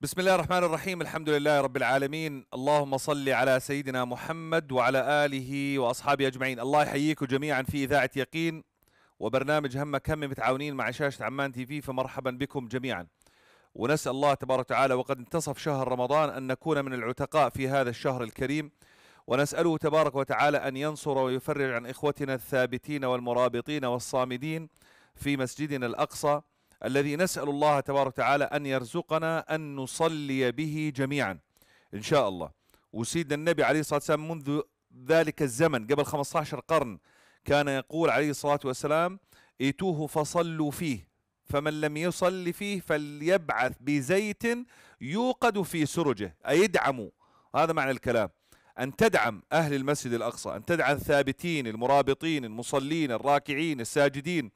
بسم الله الرحمن الرحيم الحمد لله رب العالمين اللهم صل على سيدنا محمد وعلى آله وأصحابه أجمعين الله يحييكم جميعا في إذاعة يقين وبرنامج هم كم متعاونين مع شاشة عمان تي في فمرحبا بكم جميعا ونسأل الله تبارك وتعالى وقد انتصف شهر رمضان أن نكون من العتقاء في هذا الشهر الكريم ونسأله تبارك وتعالى أن ينصر ويفرج عن إخوتنا الثابتين والمرابطين والصامدين في مسجدنا الأقصى الذي نسأل الله تبارك وتعالى أن يرزقنا أن نصلي به جميعا إن شاء الله وسيدنا النبي عليه الصلاة والسلام منذ ذلك الزمن قبل 15 قرن كان يقول عليه الصلاة والسلام ائتوه فصلوا فيه فمن لم يصلي فيه فليبعث بزيت يوقد في سرجه أي يدعموا هذا معنى الكلام أن تدعم أهل المسجد الأقصى أن تدعم الثابتين المرابطين المصلين الراكعين الساجدين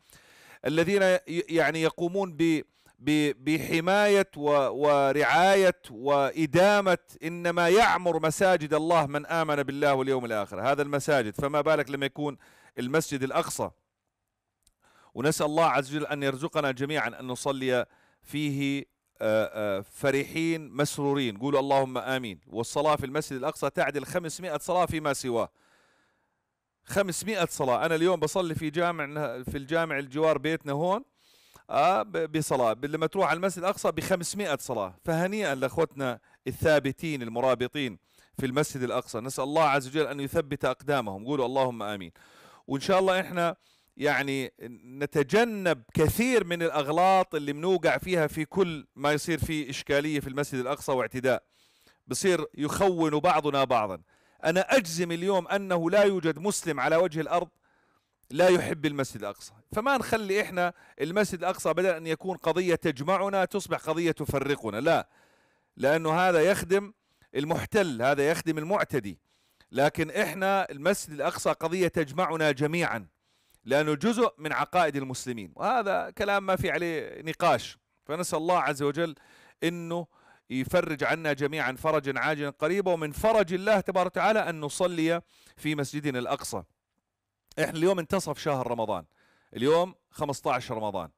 الذين يعني يقومون ب بحماية ورعاية وإدامة إنما يعمر مساجد الله من آمن بالله واليوم الآخر هذا المساجد فما بالك لما يكون المسجد الأقصى ونسأل الله عز وجل أن يرزقنا جميعا أن نصلي فيه فرحين مسرورين قولوا اللهم آمين والصلاة في المسجد الأقصى تعدل 500 صلاة فيما سواه 500 صلاه انا اليوم بصلي في جامع في الجامع الجوار بيتنا هون آه بصلاه لما تروح على المسجد الاقصى ب 500 صلاه فهنيئا لاخوتنا الثابتين المرابطين في المسجد الاقصى نسال الله عز وجل ان يثبت اقدامهم قولوا اللهم امين وان شاء الله احنا يعني نتجنب كثير من الاغلاط اللي بنوقع فيها في كل ما يصير في اشكاليه في المسجد الاقصى واعتداء بصير يخون بعضنا بعضا أنا أجزم اليوم أنه لا يوجد مسلم على وجه الأرض لا يحب المسجد الأقصى فما نخلي إحنا المسجد الأقصى بدل أن يكون قضية تجمعنا تصبح قضية تفرقنا لا لأنه هذا يخدم المحتل هذا يخدم المعتدي لكن إحنا المسجد الأقصى قضية تجمعنا جميعا لأنه جزء من عقائد المسلمين وهذا كلام ما في عليه نقاش فنسأل الله عز وجل أنه يفرج عنا جميعا فرجا عاجلا قريبا ومن فرج الله تبارك وتعالى أن نصلي في مسجدنا الأقصى إحنا اليوم انتصف شهر رمضان اليوم 15 رمضان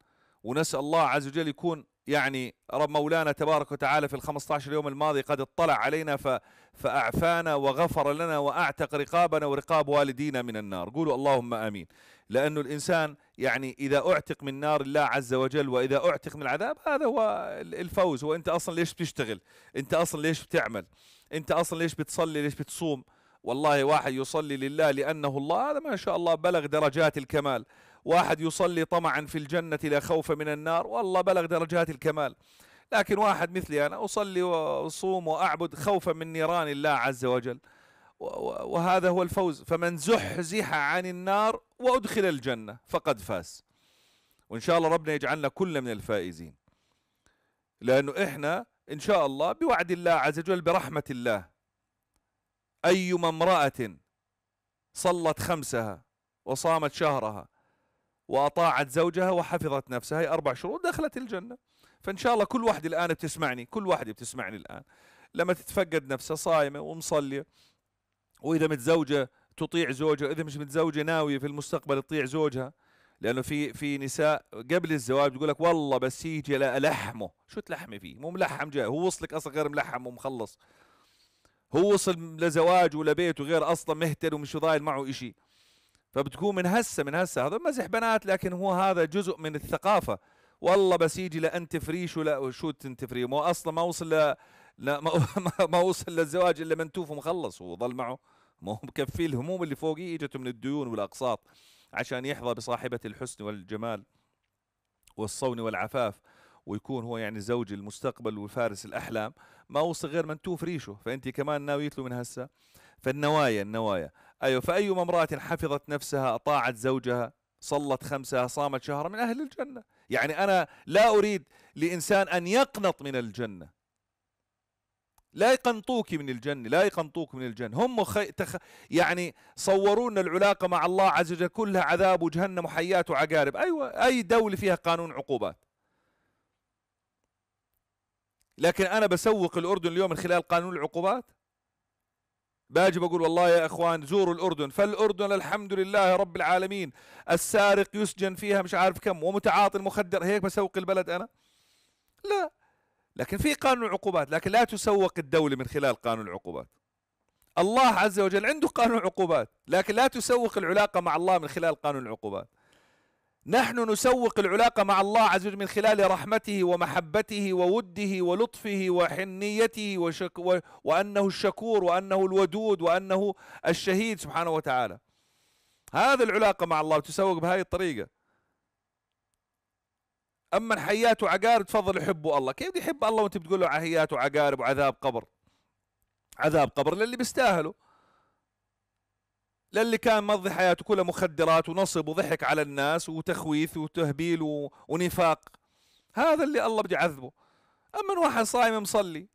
ونسأل الله عز وجل يكون يعني رب مولانا تبارك وتعالى في ال 15 يوم الماضي قد اطلع علينا ف فأعفانا وغفر لنا وأعتق رقابنا ورقاب والدينا من النار قولوا اللهم آمين لأن الإنسان يعني إذا أعتق من نار الله عز وجل وإذا أعتق من العذاب هذا هو الفوز وأنت أصلا ليش بتشتغل أنت أصلا ليش بتعمل أنت أصلا ليش بتصلي ليش بتصوم والله واحد يصلي لله لأنه الله هذا ما شاء الله بلغ درجات الكمال واحد يصلي طمعا في الجنة لا خوف من النار والله بلغ درجات الكمال لكن واحد مثلي أنا أصلي وأصوم وأعبد خوفا من نيران الله عز وجل وهذا هو الفوز فمن زحزح عن النار وأدخل الجنة فقد فاز وإن شاء الله ربنا يجعلنا كل من الفائزين لأنه إحنا إن شاء الله بوعد الله عز وجل برحمة الله أيما امرأة صلت خمسها وصامت شهرها وأطاعت زوجها وحفظت نفسها هي أربع شروط دخلت الجنة فان شاء الله كل واحد الان بتسمعني كل واحد بتسمعني الان لما تتفقد نفسها صايمه ومصليه واذا متزوجه تطيع زوجها واذا مش متزوجه ناويه في المستقبل تطيع زوجها لانه في في نساء قبل الزواج بتقول لك والله بس يجي لا الحمه شو تلحمي فيه مو ملحم جاي هو وصلك اصلا غير ملحم ومخلص هو وصل لزواج ولا بيت وغير اصلا مهتر ومش ضايل معه إشي فبتكون من هسه من هسه هذا مزح بنات لكن هو هذا جزء من الثقافه والله بس يجي لانت فريش ولا شو تنت فري ما اصلا ما وصل ل... لا ما, ما وصل للزواج الا منتوف ومخلص وظل معه ما هو مكفي الهموم اللي فوقي اجته من الديون والاقساط عشان يحظى بصاحبه الحسن والجمال والصون والعفاف ويكون هو يعني زوج المستقبل وفارس الاحلام ما وصل غير منتوف ريشه فانت كمان ناويت له من هسه فالنوايا النوايا ايوه فايما امراه حفظت نفسها اطاعت زوجها صلت خمسها صامت شهرا من أهل الجنة يعني أنا لا أريد لإنسان أن يقنط من الجنة لا يقنطوك من الجنة لا يقنطوك من الجنة هم خي... تخ... يعني صورون العلاقة مع الله عز وجل كلها عذاب وجهنم وحيات وعقارب أيوة أي دولة فيها قانون عقوبات لكن أنا بسوق الأردن اليوم من خلال قانون العقوبات باجي بقول والله يا اخوان زوروا الاردن فالاردن الحمد لله رب العالمين السارق يسجن فيها مش عارف كم ومتعاطي المخدر هيك بسوق البلد انا لا لكن في قانون عقوبات لكن لا تسوق الدوله من خلال قانون العقوبات الله عز وجل عنده قانون عقوبات لكن لا تسوق العلاقه مع الله من خلال قانون العقوبات نحن نسوق العلاقة مع الله عز وجل من خلال رحمته ومحبته ووده ولطفه وحنيته وشك و... وأنه الشكور وأنه الودود وأنه الشهيد سبحانه وتعالى هذا العلاقة مع الله تسوق بهذه الطريقة أما حيات وعقارب تفضل يحبوا الله كيف يحب الله وانت بتقول له حيات وعقارب وعذاب قبر عذاب قبر للي بيستاهله للي كان مضي حياته كلها مخدرات ونصب وضحك على الناس وتخويث وتهبيل ونفاق هذا اللي الله بده يعذبه اما واحد صايم مصلي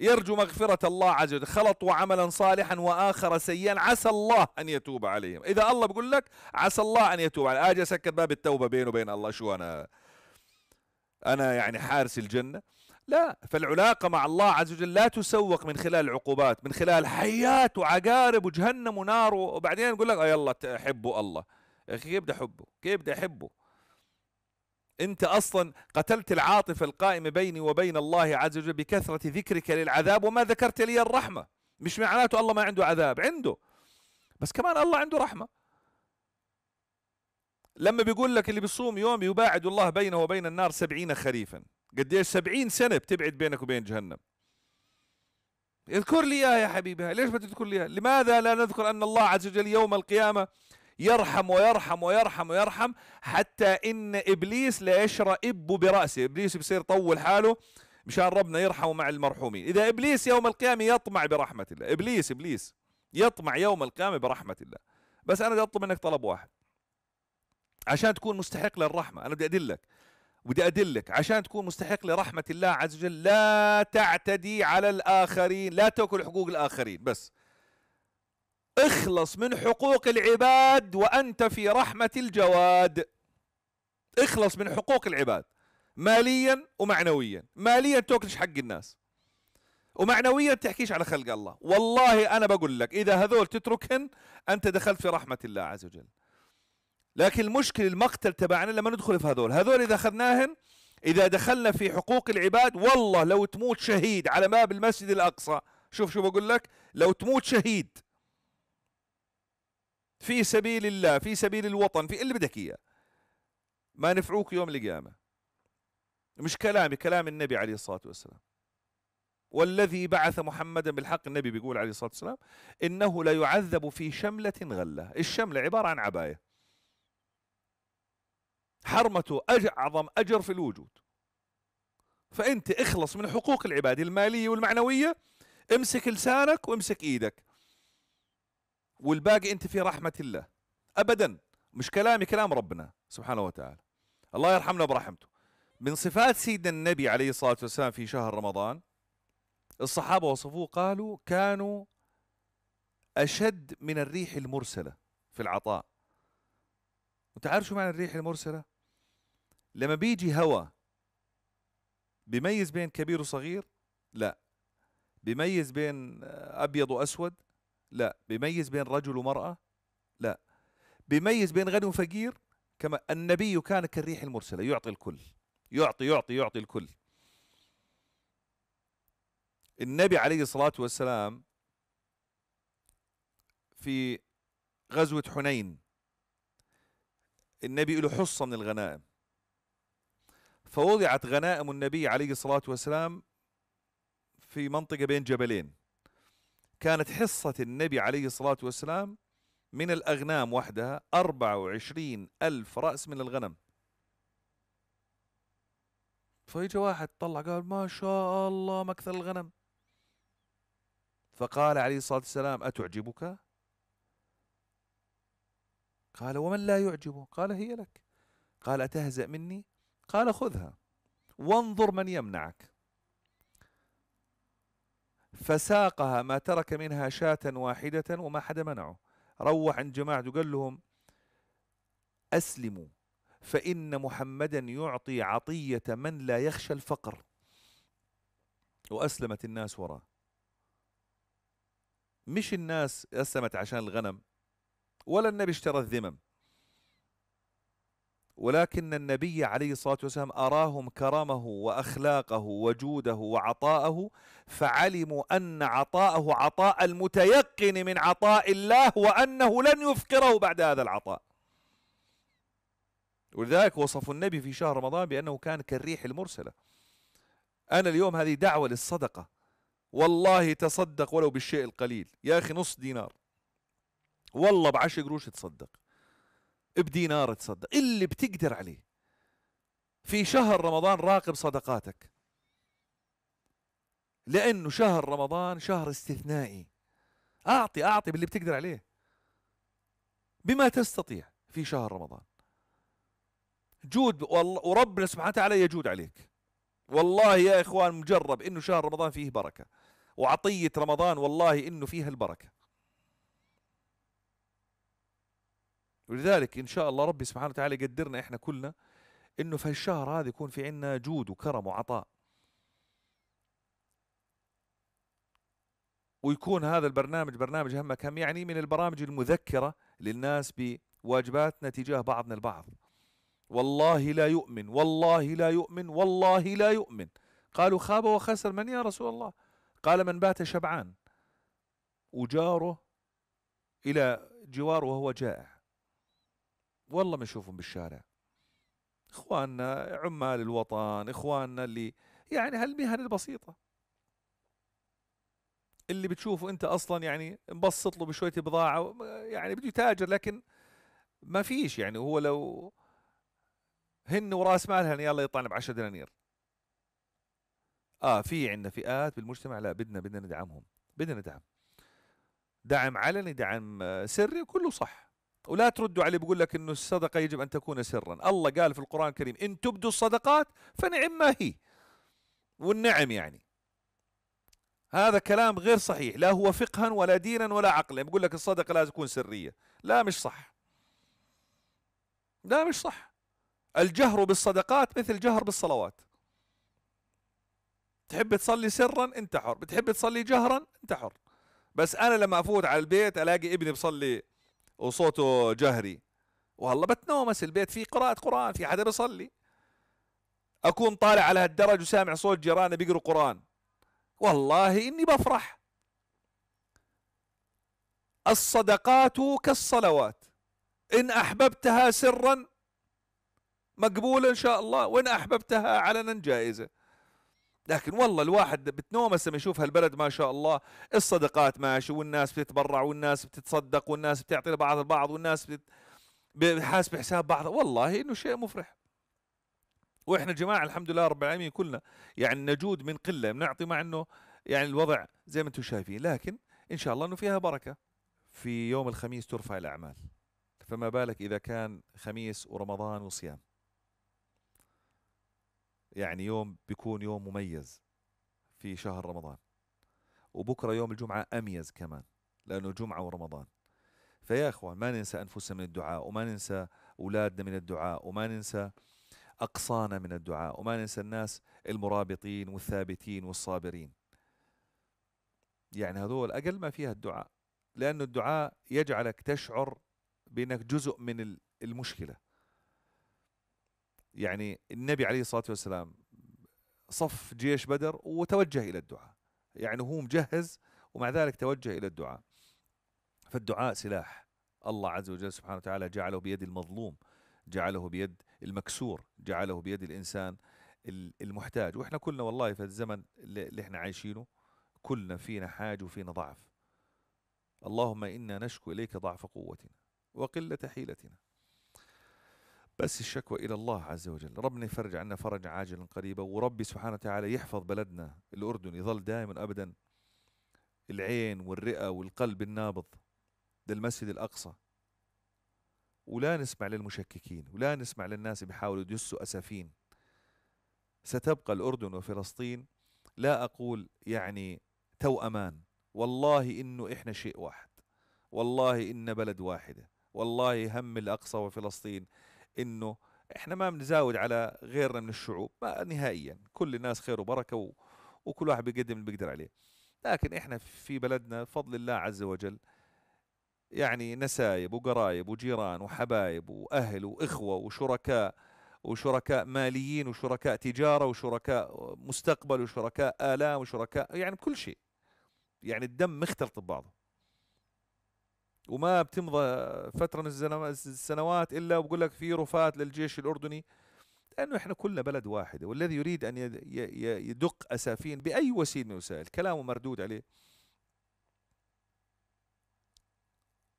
يرجو مغفرة الله عز وجل خلطوا عملا صالحا وآخر سيئا عسى الله أن يتوب عليهم إذا الله بقول لك عسى الله أن يتوب عليهم أجي أسكر باب التوبة بينه وبين الله شو أنا أنا يعني حارس الجنة لا فالعلاقة مع الله عز وجل لا تسوق من خلال العقوبات من خلال حيات وعقارب وجهنم ونار وبعدين يقول لك آه، يلا حبوا الله يا أخي كيف بدي أحبه كيف بدي أحبه أنت أصلا قتلت العاطفة القائمة بيني وبين الله عز وجل بكثرة ذكرك للعذاب وما ذكرت لي الرحمة مش معناته الله ما عنده عذاب عنده بس كمان الله عنده رحمة لما بيقول لك اللي بيصوم يوم يباعد الله بينه وبين النار سبعين خريفاً قديش سبعين سنة بتبعد بينك وبين جهنم اذكر لي اياها يا حبيبي ليش ما تذكر لي اياها لماذا لا نذكر أن الله عز وجل يوم القيامة يرحم ويرحم ويرحم ويرحم حتى إن إبليس لا يشرئب برأسه إبليس بصير طول حاله مشان ربنا يرحمه مع المرحومين إذا إبليس يوم القيامة يطمع برحمة الله إبليس إبليس يطمع يوم القيامة برحمة الله بس أنا بدي أطلب منك طلب واحد عشان تكون مستحق للرحمة أنا بدي أدلك ودي أدلك عشان تكون مستحق لرحمة الله عز وجل لا تعتدي على الآخرين لا تأكل حقوق الآخرين بس اخلص من حقوق العباد وأنت في رحمة الجواد اخلص من حقوق العباد ماليا ومعنويا ماليا تأكلش حق الناس ومعنويا تحكيش على خلق الله والله أنا بقول لك إذا هذول تتركهن أنت دخلت في رحمة الله عز وجل لكن المشكل المقتل تبعنا لما ندخل في هذول هذول إذا أخذناهن إذا دخلنا في حقوق العباد والله لو تموت شهيد على باب المسجد الأقصى شوف شو بقول لك لو تموت شهيد في سبيل الله في سبيل الوطن في اللي بدك إياه ما نفعوك يوم القيامة مش كلامي كلام النبي عليه الصلاة والسلام والذي بعث محمدا بالحق النبي بيقول عليه الصلاة والسلام إنه لا يعذب في شملة غلة الشملة عبارة عن عباية حرمته أعظم أجر في الوجود فأنت اخلص من حقوق العباد المالية والمعنوية امسك لسانك وامسك إيدك والباقي أنت في رحمة الله أبدا مش كلامي كلام ربنا سبحانه وتعالى الله يرحمنا برحمته من صفات سيدنا النبي عليه الصلاة والسلام في شهر رمضان الصحابة وصفوه قالوا كانوا أشد من الريح المرسلة في العطاء انت عارف شو معنى الريح المرسله لما بيجي هواء بيميز بين كبير وصغير لا بيميز بين ابيض واسود لا بيميز بين رجل ومراه لا بيميز بين غني وفقير كما النبي كان كالريح المرسله يعطي الكل يعطي يعطي يعطي الكل النبي عليه الصلاه والسلام في غزوه حنين النبي له حصة من الغنائم فوضعت غنائم النبي عليه الصلاة والسلام في منطقة بين جبلين كانت حصة النبي عليه الصلاة والسلام من الأغنام وحدها 24 ألف رأس من الغنم فيجي واحد طلع قال ما شاء الله مكثر الغنم فقال عليه الصلاة والسلام أتعجبك قال ومن لا يعجبه قال هي لك قال أتهزأ مني قال خذها وانظر من يمنعك فساقها ما ترك منها شاة واحدة وما حد منعه روح عند جماعته وقال لهم أسلموا فإن محمدا يعطي عطية من لا يخشى الفقر وأسلمت الناس وراه مش الناس أسلمت عشان الغنم ولا النبي اشترى الذمم ولكن النبي عليه الصلاه والسلام اراهم كرمه واخلاقه وجوده وعطاءه فعلموا ان عطاءه عطاء المتيقن من عطاء الله وانه لن يفقره بعد هذا العطاء. ولذلك وصفوا النبي في شهر رمضان بانه كان كالريح المرسله. انا اليوم هذه دعوه للصدقه. والله تصدق ولو بالشيء القليل، يا اخي نص دينار. والله بعشر قروش تصدق بدينار تصدق اللي بتقدر عليه في شهر رمضان راقب صدقاتك لانه شهر رمضان شهر استثنائي اعطي اعطي باللي بتقدر عليه بما تستطيع في شهر رمضان جود والله وربنا سبحانه وتعالى يجود عليك والله يا اخوان مجرب انه شهر رمضان فيه بركه وعطيه رمضان والله انه فيها البركه ولذلك إن شاء الله ربي سبحانه وتعالى يقدرنا إحنا كلنا إنه في الشهر هذا يكون في عنا جود وكرم وعطاء ويكون هذا البرنامج برنامج همك هم يعني من البرامج المذكرة للناس بواجباتنا تجاه بعضنا البعض والله لا يؤمن والله لا يؤمن والله لا يؤمن قالوا خاب وخسر من يا رسول الله قال من بات شبعان وجاره إلى جواره وهو جائع والله ما نشوفهم بالشارع اخواننا عمال الوطن اخواننا اللي يعني هالمهن البسيطه اللي بتشوفه انت اصلا يعني مبسط له بشويه بضاعه يعني بده يتاجر لكن ما فيش يعني هو لو هن وراس مالها يلا يطلع ب 10 دنانير اه في عندنا فئات بالمجتمع لا بدنا بدنا ندعمهم بدنا ندعم دعم علني دعم سري كله صح ولا تردوا عليه بيقول لك انه الصدقه يجب ان تكون سرا، الله قال في القران الكريم ان تبدوا الصدقات فنعم ما هي. والنعم يعني. هذا كلام غير صحيح، لا هو فقها ولا دينا ولا عقلا، بيقول لك الصدقه لازم تكون سريه، لا مش صح. لا مش صح. الجهر بالصدقات مثل الجهر بالصلوات. تحب تصلي سرا انت حر، بتحب تصلي جهرا انت حر. بس انا لما افوت على البيت الاقي ابني بصلي وصوته جهري والله بتنومس البيت في قراءة قرآن في حدا بيصلي أكون طالع على هالدرج وسامع صوت جيراني بيقروا قرآن والله إني بفرح الصدقات كالصلوات إن أحببتها سرا مقبولة إن شاء الله وإن أحببتها علنا جائزة لكن والله الواحد بتنومس لما يشوف هالبلد ما شاء الله الصدقات ماشي والناس بتتبرع والناس بتتصدق والناس بتعطي لبعض البعض والناس بت... بحاسب حساب بعض والله انه شيء مفرح واحنا جماعه الحمد لله رب العالمين كلنا يعني نجود من قله بنعطي مع انه يعني الوضع زي ما انتم شايفين لكن ان شاء الله انه فيها بركه في يوم الخميس ترفع الاعمال فما بالك اذا كان خميس ورمضان وصيام يعني يوم بيكون يوم مميز في شهر رمضان وبكرة يوم الجمعة أميز كمان لأنه جمعة ورمضان فيا إخوان ما ننسى أنفسنا من الدعاء وما ننسى أولادنا من الدعاء وما ننسى أقصانا من الدعاء وما ننسى الناس المرابطين والثابتين والصابرين يعني هذول أقل ما فيها الدعاء لأن الدعاء يجعلك تشعر بأنك جزء من المشكلة يعني النبي عليه الصلاة والسلام صف جيش بدر وتوجه إلى الدعاء يعني هو مجهز ومع ذلك توجه إلى الدعاء فالدعاء سلاح الله عز وجل سبحانه وتعالى جعله بيد المظلوم جعله بيد المكسور جعله بيد الإنسان المحتاج وإحنا كلنا والله في الزمن اللي إحنا عايشينه كلنا فينا حاج وفينا ضعف اللهم إنا نشكو إليك ضعف قوتنا وقلة حيلتنا بس الشكوى إلى الله عز وجل ربنا يفرج عنا فرجا عاجلا قريبا وربي سبحانه وتعالى يحفظ بلدنا الأردن يظل دائما أبدا العين والرئة والقلب النابض ده المسجد الأقصى ولا نسمع للمشككين ولا نسمع للناس بيحاولوا يدسوا أسفين ستبقى الأردن وفلسطين لا أقول يعني توأمان والله إنه إحنا شيء واحد والله إن بلد واحدة والله هم الأقصى وفلسطين انه احنا ما بنزاود على غيرنا من الشعوب ما نهائيا كل الناس خير وبركه و... وكل واحد بيقدم اللي بيقدر عليه لكن احنا في بلدنا بفضل الله عز وجل يعني نسايب وقرايب وجيران وحبايب واهل واخوه وشركاء وشركاء ماليين وشركاء تجاره وشركاء مستقبل وشركاء الام وشركاء يعني كل شيء يعني الدم مختلط ببعضه وما بتمضى فتره من السنوات الا وبقول لك في رفات للجيش الاردني لانه احنا كلنا بلد واحده والذي يريد ان يدق اسافين باي وسيله من الوسائل كلامه مردود عليه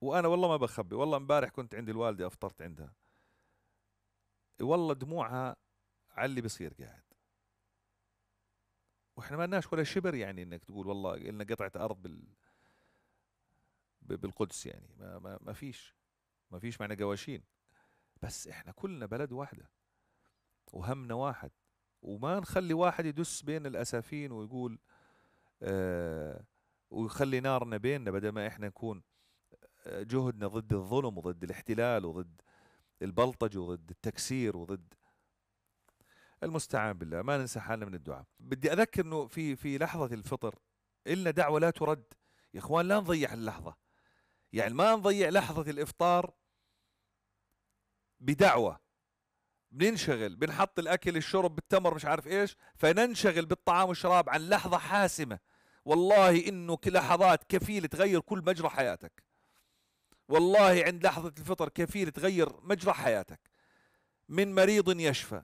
وانا والله ما بخبي والله امبارح كنت عند الوالده افطرت عندها والله دموعها على اللي بصير قاعد واحنا ما لناش ولا شبر يعني انك تقول والله لنا قطعه ارض بال بالقدس يعني ما, ما, ما فيش ما فيش معنى جواشين بس احنا كلنا بلد واحده وهمنا واحد وما نخلي واحد يدس بين الاسافين ويقول آه ويخلي نارنا بيننا بدل ما احنا نكون آه، جهدنا ضد الظلم وضد الاحتلال وضد البلطجه وضد التكسير وضد المستعان بالله ما ننسى حالنا من الدعاء بدي اذكر انه في في لحظه الفطر إلنا دعوه لا ترد يا اخوان لا نضيع اللحظه يعني ما نضيع لحظة الإفطار بدعوة بننشغل بنحط الأكل الشرب بالتمر مش عارف إيش فننشغل بالطعام والشراب عن لحظة حاسمة والله إنه لحظات كفيلة تغير كل مجرى حياتك والله عند لحظة الفطر كفيلة تغير مجرى حياتك من مريض يشفى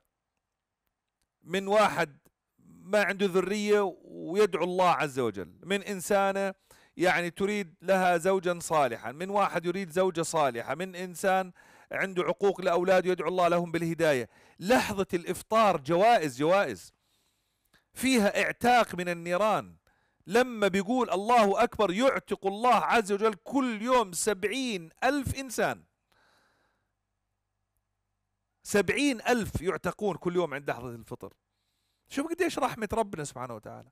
من واحد ما عنده ذرية ويدعو الله عز وجل من إنسانة يعني تريد لها زوجا صالحا من واحد يريد زوجة صالحة من إنسان عنده عقوق لأولاده يدعو الله لهم بالهداية لحظة الإفطار جوائز جوائز فيها اعتاق من النيران لما بيقول الله أكبر يعتق الله عز وجل كل يوم سبعين ألف إنسان سبعين ألف يعتقون كل يوم عند لحظة الفطر شوف قديش رحمة ربنا سبحانه وتعالى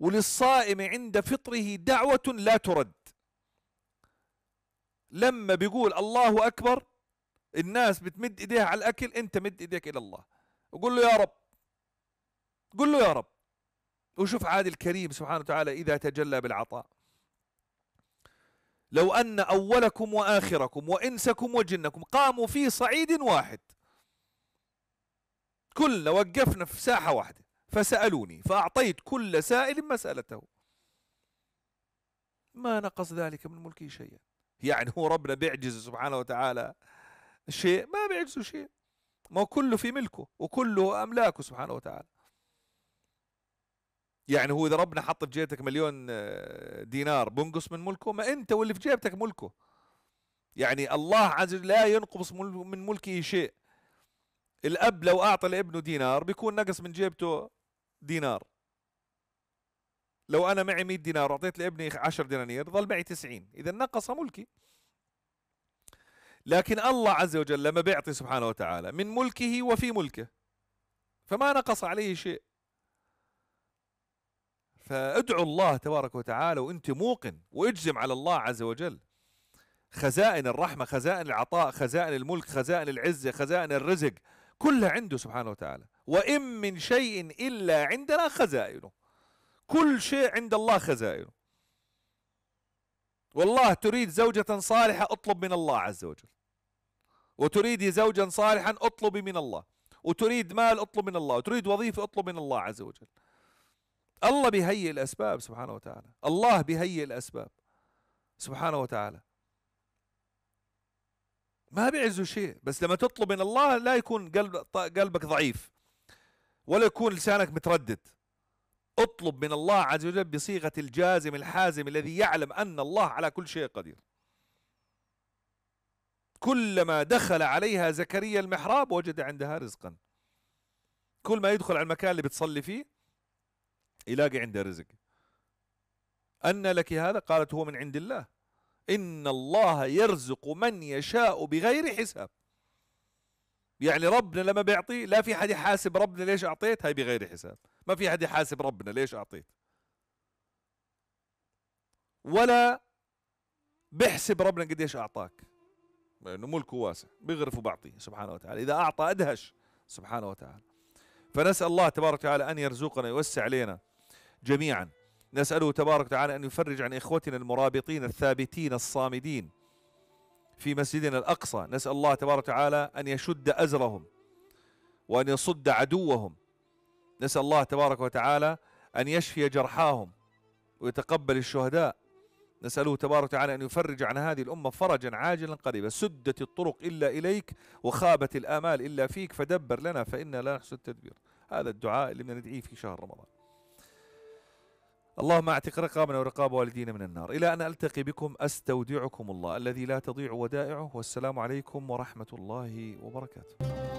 وللصائم عند فطره دعوة لا ترد لما بيقول الله أكبر الناس بتمد إيديها على الأكل أنت مد إيديك إلى الله وقل له يا رب قل له يا رب وشوف عاد الكريم سبحانه وتعالى إذا تجلى بالعطاء لو أن أولكم وآخركم وإنسكم وجنكم قاموا في صعيد واحد كلنا وقفنا في ساحة واحدة فسألوني فأعطيت كل سائل مسألته ما نقص ذلك من ملكي شيئا يعني هو ربنا بيعجز سبحانه وتعالى شيء ما بيعجزه شيء ما كله في ملكه وكله أملاكه سبحانه وتعالى يعني هو إذا ربنا حط في جيبتك مليون آه، دينار بنقص من ملكه ما أنت واللي في جيبتك ملكه يعني الله عز وجل لا ينقص من ملكه شيء الأب لو أعطى لابنه دينار بيكون نقص من جيبته دينار لو انا معي 100 دينار واعطيت لابني 10 دنانير ظل معي 90 اذا نقص ملكي لكن الله عز وجل لما بيعطي سبحانه وتعالى من ملكه وفي ملكه فما نقص عليه شيء فادعوا الله تبارك وتعالى وانت موقن واجزم على الله عز وجل خزائن الرحمه خزائن العطاء خزائن الملك خزائن العزه خزائن الرزق كلها عنده سبحانه وتعالى وإن من شيء إلا عندنا خزائنه كل شيء عند الله خزائنه والله تريد زوجة صالحة اطلب من الله عز وجل وتريد زوجا صالحا اطلبي من الله وتريد مال اطلب من الله وتريد وظيفة اطلب من الله عز وجل الله بيهيئ الأسباب سبحانه وتعالى الله بيهيئ الأسباب سبحانه وتعالى ما بيعزوا شيء بس لما تطلب من الله لا يكون قلب قلبك ضعيف ولا يكون لسانك متردد اطلب من الله عز وجل بصيغة الجازم الحازم الذي يعلم أن الله على كل شيء قدير كلما دخل عليها زكريا المحراب وجد عندها رزقا كل ما يدخل على المكان اللي بتصلي فيه يلاقي عنده رزق أن لك هذا قالت هو من عند الله إن الله يرزق من يشاء بغير حساب يعني ربنا لما بيعطي لا في حد يحاسب ربنا ليش اعطيت هاي بغير حساب ما في حد يحاسب ربنا ليش اعطيت ولا بحسب ربنا قديش اعطاك لانه ملكه واسع بيغرف وبعطيه سبحانه وتعالى اذا اعطى ادهش سبحانه وتعالى فنسال الله تبارك وتعالى ان يرزقنا يوسع علينا جميعا نساله تبارك وتعالى ان يفرج عن اخوتنا المرابطين الثابتين الصامدين في مسجدنا الأقصى نسأل الله تبارك وتعالى أن يشد أزرهم وأن يصد عدوهم نسأل الله تبارك وتعالى أن يشفي جرحاهم ويتقبل الشهداء نسأله تبارك وتعالى أن يفرج عن هذه الأمة فرجا عاجلا قريبا سدت الطرق إلا إليك وخابت الآمال إلا فيك فدبر لنا فإنا لا نحسن التدبير هذا الدعاء اللي بدنا ندعيه في شهر رمضان اللهم اعتق رقابنا ورقاب والدينا من النار إلى أن ألتقي بكم أستودعكم الله الذي لا تضيع ودائعه والسلام عليكم ورحمة الله وبركاته